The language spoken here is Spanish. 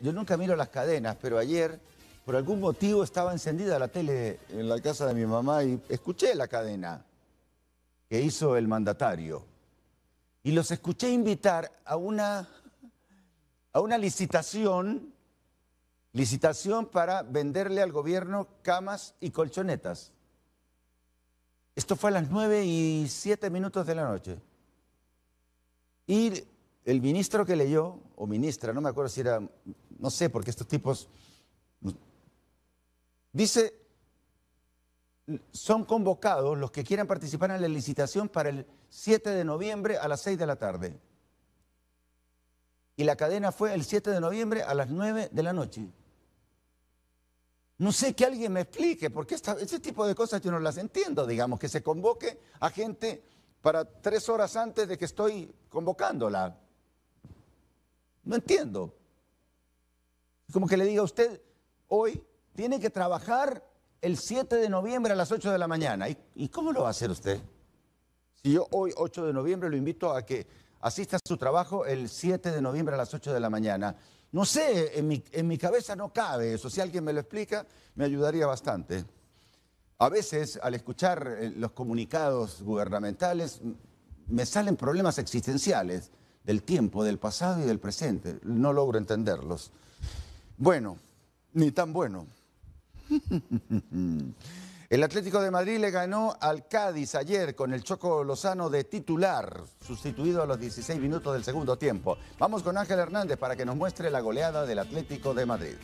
yo nunca miro las cadenas, pero ayer por algún motivo estaba encendida la tele en la casa de mi mamá y escuché la cadena que hizo el mandatario. Y los escuché invitar a una, a una licitación, licitación para venderle al gobierno camas y colchonetas. Esto fue a las 9 y 7 minutos de la noche. Y el ministro que leyó, o ministra, no me acuerdo si era no sé, qué estos tipos... Dice, son convocados los que quieran participar en la licitación para el 7 de noviembre a las 6 de la tarde. Y la cadena fue el 7 de noviembre a las 9 de la noche. No sé que alguien me explique, porque esta, ese tipo de cosas yo no las entiendo, digamos, que se convoque a gente para tres horas antes de que estoy convocándola. No entiendo. Como que le diga a usted, hoy tiene que trabajar el 7 de noviembre a las 8 de la mañana. ¿Y, cómo lo va a hacer usted? Si yo hoy, 8 de noviembre, lo invito a que asista a su trabajo el 7 de noviembre a las 8 de la mañana. No sé, en mi, en mi cabeza no cabe eso. Si alguien me lo explica, me ayudaría bastante. A veces, al escuchar eh, los comunicados gubernamentales, me salen problemas existenciales del tiempo, del pasado y del presente. No logro entenderlos. Bueno, ni tan bueno. El Atlético de Madrid le ganó al Cádiz ayer con el Choco Lozano de titular, sustituido a los 16 minutos del segundo tiempo. Vamos con Ángel Hernández para que nos muestre la goleada del Atlético de Madrid.